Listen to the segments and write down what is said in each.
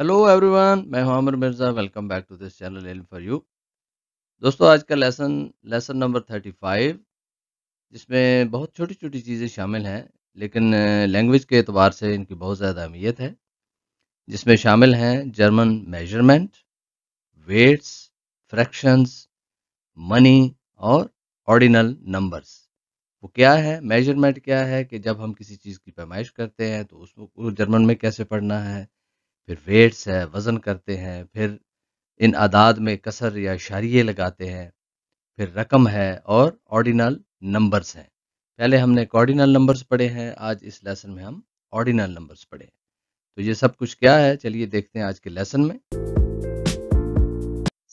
Hello everyone मैं हूं Amar Mirza welcome back to this channel L for you दोस्तों आज का lesson lesson number thirty five जिसमें बहुत छोटी छोटी चीज़ें शामिल हैं लेकिन लैंग्वेज के अतबार से इनकी बहुत ज़्यादा अहमियत है जिसमें शामिल हैं German measurement weights fractions money और ऑर्डिनल नंबर्स वो क्या है मेजरमेंट क्या है कि जब हम किसी चीज़ की पैमाइश करते हैं तो उसको जर्मन में कैसे पढ़ना है फिर वेट्स है वज़न करते हैं फिर इन आदाद में कसर या इशारिये लगाते हैं फिर रकम है और ऑर्डिनल नंबर्स हैं पहले हमने कॉर्डिनल नंबर्स पढ़े हैं आज इस लेसन में हम ऑर्डिनल नंबर्स पढ़े हैं तो ये सब कुछ क्या है चलिए देखते हैं आज के लेसन में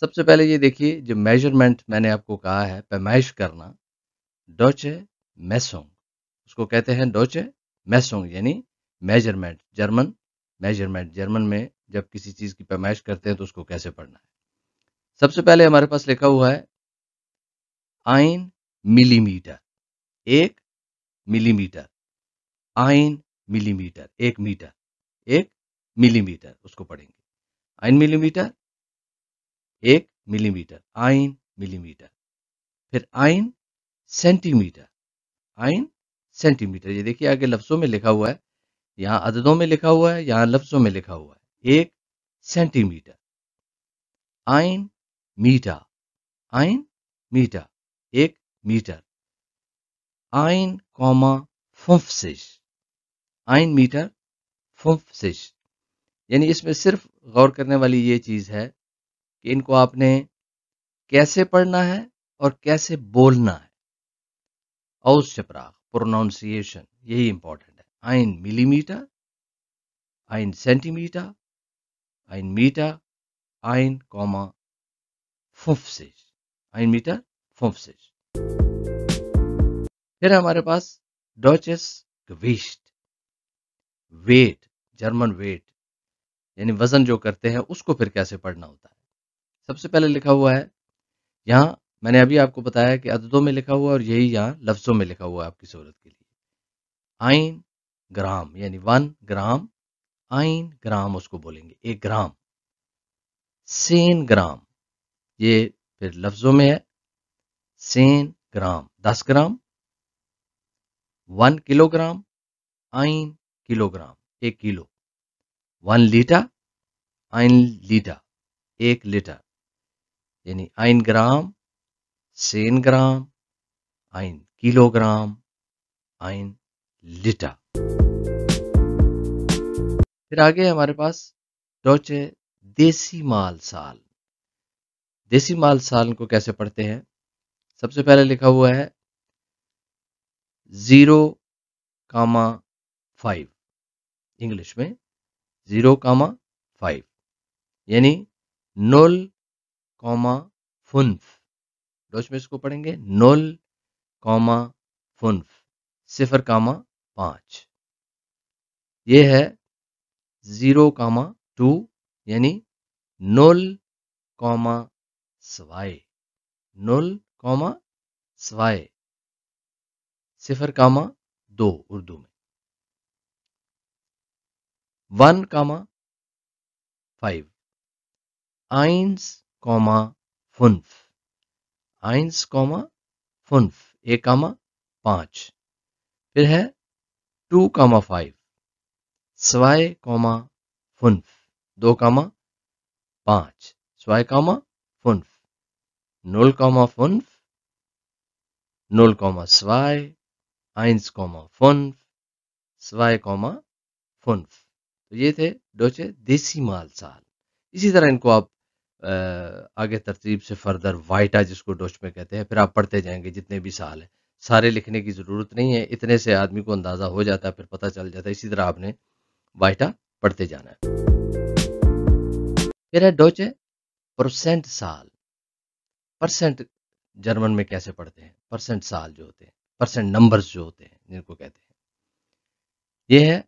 सबसे पहले ये देखिए जो मेजरमेंट मैंने आपको कहा है पैमाइश करना डोचे मैसोंग उसको कहते हैं डोचे मैसोंग यानी मेजरमेंट जर्मन मेजरमेंट जर्मन में जब किसी चीज़ की पैमाइश करते हैं तो उसको कैसे पढ़ना है सबसे पहले हमारे पास लिखा हुआ है आइन मिलीमीटर एक मिलीमीटर आइन मिलीमीटर एक मीटर एक मिलीमीटर उसको पढ़ेंगे आइन मिलीमीटर एक मिलीमीटर आइन मिलीमीटर फिर आइन सेंटीमीटर आइन सेंटीमीटर ये देखिए आगे लफ्सों में लिखा हुआ है यहां अददों में लिखा हुआ है यहां लफ्जों में लिखा हुआ है एक सेंटीमीटर आइन मीटा आइन मीटा एक मीटर आइन कॉमा फुफसिश आइन मीटर फुफसिश यानी इसमें सिर्फ गौर करने वाली ये चीज़ है कि इनको आपने कैसे पढ़ना है और कैसे बोलना है औस शपराख प्रोनाउंसिएशन यही important ein Millimeter, ein Zentimeter, ein Meter, ein Komma ein Meter 50. फिर हमारे पास डॉचेस गविष्ट वेट जर्मन वेट यानी वजन जो करते हैं उसको फिर कैसे पढ़ना होता है सबसे पहले लिखा हुआ है यहां मैंने अभी आपको बताया कि अददों में लिखा हुआ और यही यहां लफ्ज़ों में लिखा हुआ है आपकी सहूलत के लिए आइन ग्राम यानी वन ग्राम आइन ग्राम उसको बोलेंगे एक ग्राम सेन ग्राम ये फिर लफ्जों में है सेन ग्राम दस ग्राम वन किलोग्राम आइन किलोग्राम एक किलो वन लीटर आइन लीटर एक लीटर यानी आइन ग्राम सेन ग्राम आइन किलोग्राम आइन लीटर फिर आगे हमारे पास डॉच है देसी माल साल देसी माल साल को कैसे पढ़ते हैं सबसे पहले लिखा हुआ है जीरो कामा फाइव इंग्लिश में जीरो कामा फाइव यानी नोल कॉमा फुनफ डॉच में इसको पढ़ेंगे नोल कॉमा फुनफ सिफर कामा पाँच ये है ज़ीरो कामा टू यानी नोल कॉमा स्वाय नोल कॉमा स्वाय सिफर कामा दो उर्दू में वन कामा फाइव आइंस कॉमा फुनफ आइंस कॉमा फुनफ एक कामा पांच फिर है टू कामा फाइव स्वाय कॉमा फुनफ दो कामा पांच स्वाय कामा फुनफ नोल कामा फुनफ नोल कॉमा स्वाय आइंस कॉमा फुनफ स्वाय कॉमा फुनफ तो ये थे डोचे देसी माल साल इसी तरह इनको आप आगे तरतीब से फर्दर वाइटा जिसको डोच में कहते हैं फिर आप पढ़ते जाएंगे जितने भी साल हैं सारे लिखने की ज़रूरत नहीं है इतने से आदमी को अंदाज़ा हो जाता है फिर पता चल जाता है इसी तरह आपने वाइटा पढ़ते जाना है फिर है डोचे परसेंट साल परसेंट जर्मन में कैसे पढ़ते हैं परसेंट साल जो होते हैं परसेंट नंबर्स जो होते हैं जिनको कहते हैं ये है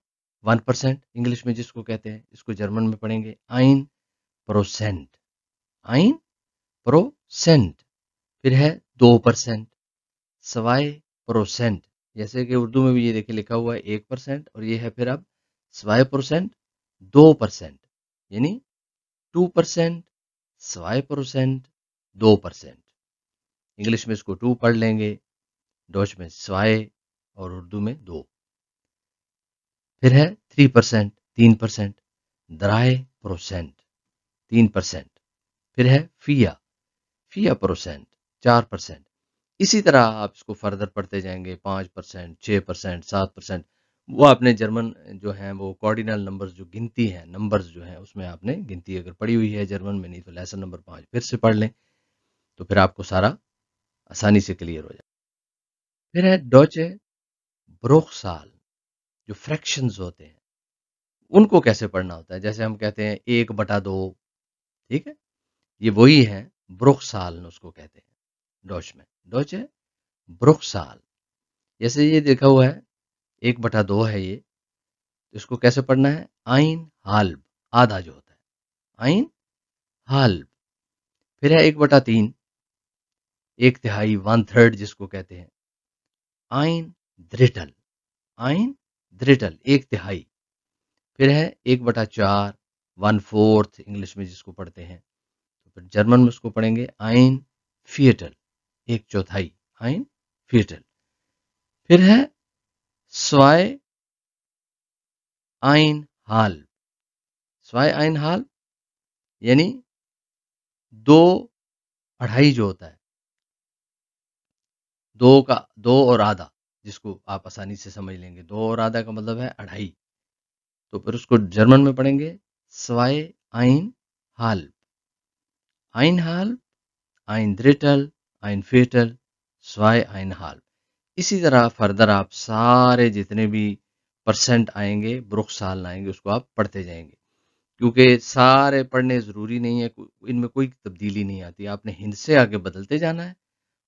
वन परसेंट इंग्लिश में जिसको कहते हैं इसको जर्मन में पढ़ेंगे आइन प्रोसेंट आइन प्रोसेंट फिर है दो परसेंट सवाए प्रोसेंट जैसे कि उर्दू में भी ये देखिए लिखा हुआ है एक परसेंट और ये है फिर अब सवाए प्रोसेंट दो परसेंट यानी टू परसेंट सवाए प्रोसेंट दो परसेंट इंग्लिश में इसको टू पढ़ लेंगे डॉच में सवाए और उर्दू में दो फिर है थ्री परसेंट तीन परसेंट दराए प्रोसेंट तीन परसेंट फिर है फिया फिया परसेंट चार परसेंट इसी तरह आप इसको फर्दर पढ़ते जाएंगे पाँच परसेंट छः परसेंट सात परसेंट वो आपने जर्मन जो है वो कॉर्डिनल नंबर्स जो गिनती है नंबर्स जो है उसमें आपने गिनती अगर पढ़ी हुई है जर्मन में नहीं तो लेसन नंबर पाँच फिर से पढ़ लें तो फिर आपको सारा आसानी से क्लियर हो जाए फिर है डोचे ब्रोकसाल जो फ्रैक्शंस होते हैं उनको कैसे पढ़ना होता है जैसे हम कहते हैं एक बटा दो ठीक है ये वही है ब्रोकसाल उसको कहते हैं डॉच में डॉच है ब्रुखसाल जैसे ये देखा हुआ है एक बटा दो है ये इसको कैसे पढ़ना है आइन हाल्ब आधा जो होता है आइन हाल्ब फिर है एक बटा तीन एक तिहाई वन थर्ड जिसको कहते हैं आइन द्रिटल आइन द्रिटल एक तिहाई फिर है एक बटा चार वन फोर्थ इंग्लिश में जिसको पढ़ते हैं तो फिर जर्मन में उसको पढ़ेंगे आइन फिएटल एक चौथाई आइन फीटल फिर है स्वाय आइन हाल स्वाय आइन हाल यानी दो अढ़ाई जो होता है दो का दो और आधा जिसको आप आसानी से समझ लेंगे दो और आधा का मतलब है अढ़ाई तो फिर उसको जर्मन में पढ़ेंगे स्वाय आइन हाल आइन हाल आइन द्रिटल ein Viertel, zweieinhalb. इसी तरह फर्दर आप सारे जितने भी परसेंट आएंगे ब्रुख साल आएंगे उसको आप पढ़ते जाएंगे क्योंकि सारे पढ़ने ज़रूरी नहीं है इनमें कोई तब्दीली नहीं आती आपने हिंद से आगे बदलते जाना है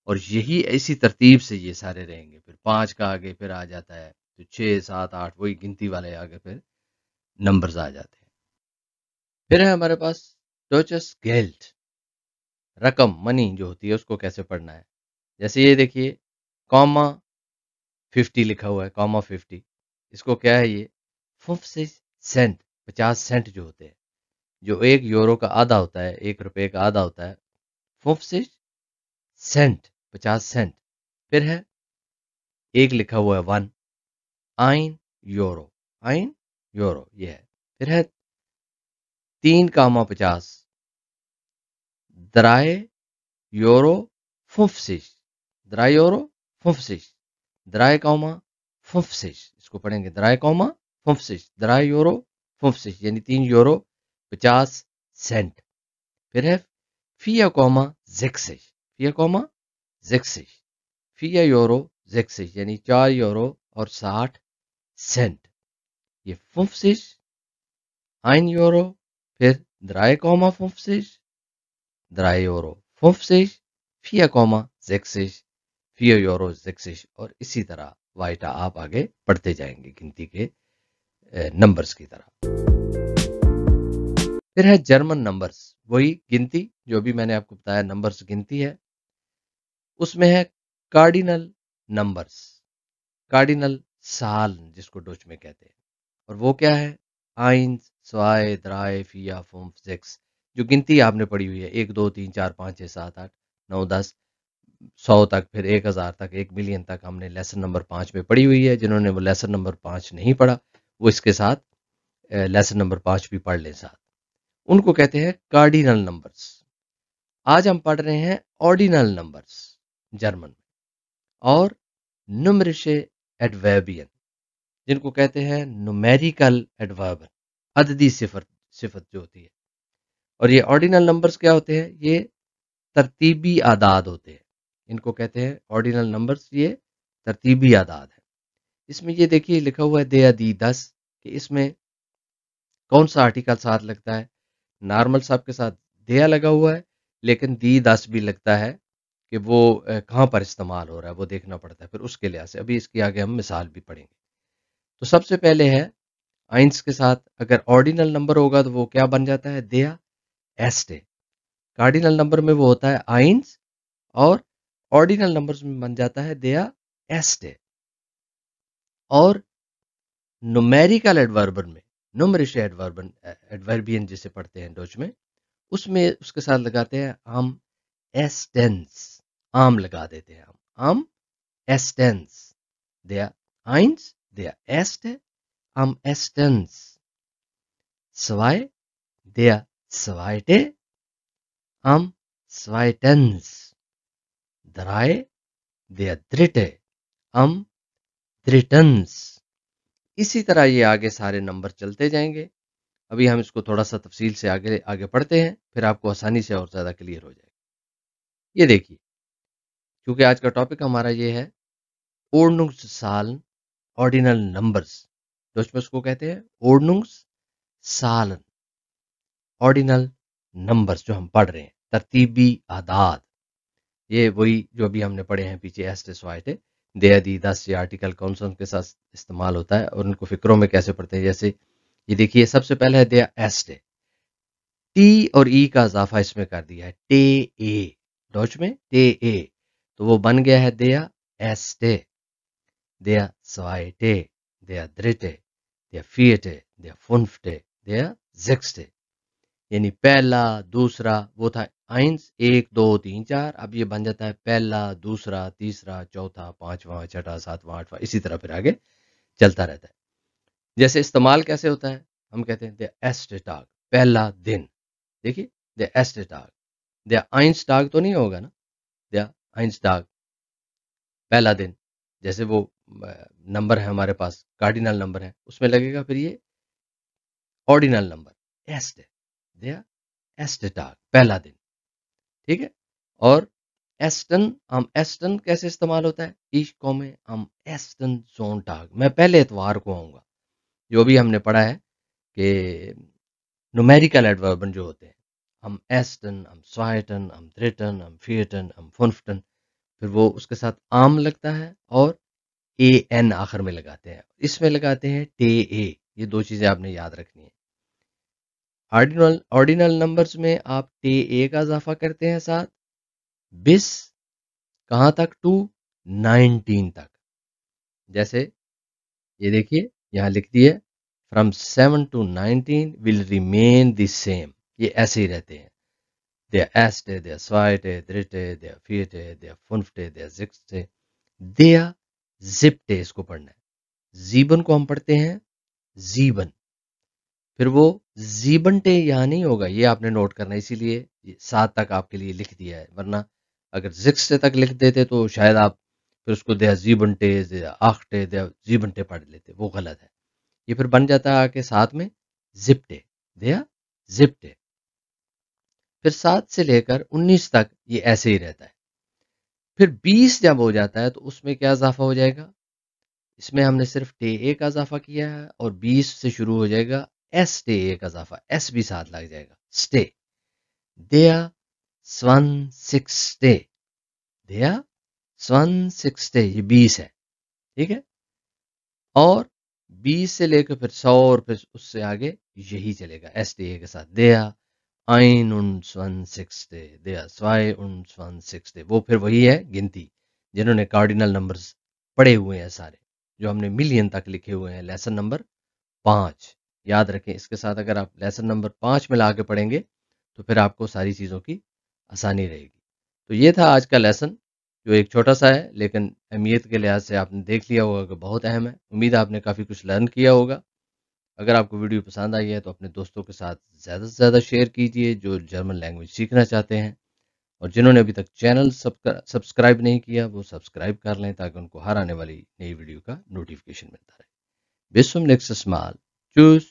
और यही ऐसी तरतीब से ये सारे रहेंगे फिर पाँच का आगे फिर आ जाता है तो छः सात आठ वही गिनती वाले आगे फिर नंबर्स आ जाते हैं फिर है हमारे पास टोचस गेल्ट रकम मनी जो होती है उसको कैसे पढ़ना है जैसे ये देखिए कॉमा फिफ्टी लिखा हुआ है कॉमा फिफ्टी इसको क्या है ये फिफ्टी सेंट पचास सेंट जो होते हैं जो एक यूरो का आधा होता है एक रुपये का आधा होता है फिफ्टी सेंट पचास सेंट फिर है एक लिखा हुआ है वन आइन यूरो आइन यूरो ये है फिर है तीन कामा पचास द्राए योरो फुफसिश drei द्राए कौमा फुफसिश इसको पढ़ेंगे द्राए कौमा फुफसिश द्राए योरो फुफसिश यानी तीन यूरो पचास सेंट फिर है फिया कौमा जेक्सिश फिया कौमा जेक्सिश फिया यूरो जिक्सिश यानी चार यूरो और साठ सेंट ये फुफसिश आइन यूरो फिर द्राए कौमा फुफसिश drei Euro 50, 4,6 4 यूरो 6 और इसी तरह वाइटा आप आगे पढ़ते जाएंगे गिनती के नंबर्स की तरह फिर है जर्मन नंबर्स वही गिनती जो भी मैंने आपको बताया नंबर्स गिनती है उसमें है कार्डिनल नंबर्स कार्डिनल साल जिसको डोच में कहते हैं और वो क्या है आइंस स्वाय द्राय फिया फुम्फ सिक्स जो गिनती आपने पढ़ी हुई है एक दो तीन चार पाँच छः सात आठ नौ दस सौ तक फिर एक हज़ार तक एक मिलियन तक हमने लेसन नंबर पाँच में पढ़ी हुई है जिन्होंने वो लेसन नंबर पाँच नहीं पढ़ा वो इसके साथ लेसन नंबर पाँच भी पढ़ लें साथ उनको कहते हैं कार्डिनल नंबर्स आज हम पढ़ रहे हैं ऑर्डिनल नंबर्स जर्मन में और नुमरिश एडवेबियन जिनको कहते हैं नुमेरिकल एडवाबन अददी सिफर सिफत जो होती है और ये ऑर्डिनल नंबर्स क्या होते हैं ये तरतीबी आदाद होते हैं इनको कहते हैं ऑर्डिनल नंबर्स ये तरतीबी आदाद है इसमें ये देखिए लिखा हुआ है दे दी दस कि इसमें कौन सा आर्टिकल साथ लगता है नॉर्मल साहब के साथ दया लगा हुआ है लेकिन दी दस भी लगता है कि वो कहाँ पर इस्तेमाल हो रहा है वो देखना पड़ता है फिर उसके लिहाज से अभी इसकी आगे हम मिसाल भी पढ़ेंगे तो सबसे पहले है आइंस के साथ अगर ऑर्डिनल नंबर होगा तो वो क्या बन जाता है दया एस्टे कार्डिनल नंबर में वो होता है आइंस और ऑर्डिनल नंबर में बन जाता है देया एस्टे और नुमेरिकल एडवर्बन में नुमरिश एडवर्बन एडवर्बियन जिसे पढ़ते हैं डोच में उसमें उसके साथ लगाते हैं आम एस्टेंस आम लगा देते हैं हम आम एस्टेंस दे आइंस दे एस्टे आम एस्टेंस सवाय दे zweite am zweitens. Drei, der dritte am drittens. इसी तरह ये आगे सारे नंबर चलते जाएंगे अभी हम इसको थोड़ा सा तफसील से आगे आगे पढ़ते हैं फिर आपको आसानी से और ज़्यादा क्लियर हो जाएगा ये देखिए क्योंकि आज का टॉपिक हमारा ये है ओर्नुंग्स साल ऑर्डिनल नंबर्स जो इसमें उसको कहते हैं ओर्नुंग्स सालन ऑर्डिनल नंबर्स जो हम पढ़ रहे हैं तरतीबी आदाद ये वही जो अभी हमने पढ़े हैं पीछे एस्टिस वाइटे दे दी दस ये आर्टिकल कौन सा उनके साथ इस्तेमाल होता है और उनको फिक्रों में कैसे पढ़ते हैं जैसे ये देखिए सबसे पहले है दया एस्टे टी और ई e का इजाफा इसमें कर दिया है टे ए डॉच में टे ए तो वो बन गया है दया एस्टे दया स्वाइटे दया द्रिटे दया फिएटे दया फुनफटे दया जिक्सटे यानी पहला दूसरा वो था आइंस एक दो तीन चार अब ये बन जाता है पहला दूसरा तीसरा चौथा पांचवा छठा सातवां आठवां इसी तरह फिर आगे चलता रहता है जैसे इस्तेमाल कैसे होता है हम कहते हैं द टाग पहला दिन देखिए द टाग द टाग तो नहीं होगा ना द टाग पहला दिन जैसे वो नंबर है हमारे पास कार्डिनल नंबर है उसमें लगेगा फिर ये ऑर्डिनल नंबर एस्ट दिया एस्टेटाग पहला दिन ठीक है और एस्टन हम एस्टन कैसे इस्तेमाल होता है ईशको में हम एस्टन टाग मैं पहले इतवार को आऊंगा जो भी हमने पढ़ा है कि नुमेरिकल एडवर्बन जो होते हैं हम एस्टन हम स्वाइटन हम थ्रेटन हम फियटन हम फुनफटन फिर वो उसके साथ आम लगता है और ए एन आखिर में लगाते हैं इसमें लगाते हैं टे ए ये दो चीज़ें आपने याद रखनी है ऑर्डिनल ऑर्डिनल नंबर्स में आप टे ए का इजाफा करते हैं साथ बिस कहाँ तक टू नाइनटीन तक जैसे ये देखिए यहाँ लिख दिए from seven to nineteen will remain the same ये ऐसे ही रहते हैं दे एस्टे दे स्वाइटे द्रिटे दे फीटे दे फुनफटे दे जिक्सटे दे जिप्टे इसको पढ़ना है जीवन को हम पढ़ते हैं जीवन फिर वो जीबनटे यहाँ नहीं होगा ये आपने नोट करना है इसीलिए सात तक आपके लिए लिख दिया है वरना अगर जिक्स तक लिख देते तो शायद आप फिर उसको दया जीबनटे दया आखटे दया जीबनटे पढ़ लेते वो गलत है ये फिर बन जाता है आके साथ में जिप्टे दया जिप्टे फिर सात से लेकर उन्नीस तक ये ऐसे ही रहता है फिर बीस जब हो जाता है तो उसमें क्या इजाफा हो जाएगा इसमें हमने सिर्फ टे ए का इजाफा किया है और बीस से शुरू हो जाएगा एस डे एक अजाफा एस भी साथ लग जाएगा स्टे दया स्वन सिक्स डे दया स्वन सिक्स डे ये बीस है ठीक है और बीस से लेकर फिर सौ और फिर उससे आगे यही चलेगा एस डी ए के साथ दया आइन उन स्वन सिक्स डे दया स्वाय उन स्वन सिक्स डे वो फिर वही है गिनती जिन्होंने कार्डिनल नंबर्स पढ़े हुए हैं सारे जो हमने मिलियन तक लिखे हुए हैं लेसन नंबर पांच याद रखें इसके साथ अगर आप लेसन नंबर पाँच में ला के पढ़ेंगे तो फिर आपको सारी चीज़ों की आसानी रहेगी तो ये था आज का लेसन जो एक छोटा सा है लेकिन अहमियत के लिहाज से आपने देख लिया होगा कि बहुत अहम है उम्मीद आपने काफ़ी कुछ लर्न किया होगा अगर आपको वीडियो पसंद आई है तो अपने दोस्तों के साथ ज़्यादा से ज़्यादा शेयर कीजिए जो जर्मन लैंग्वेज सीखना चाहते हैं और जिन्होंने अभी तक चैनल सब्सक्राइब नहीं किया वो सब्सक्राइब कर लें ताकि उनको हर आने वाली नई वीडियो का नोटिफिकेशन मिलता रहे विश्व नेक्स्ट स्माल चूज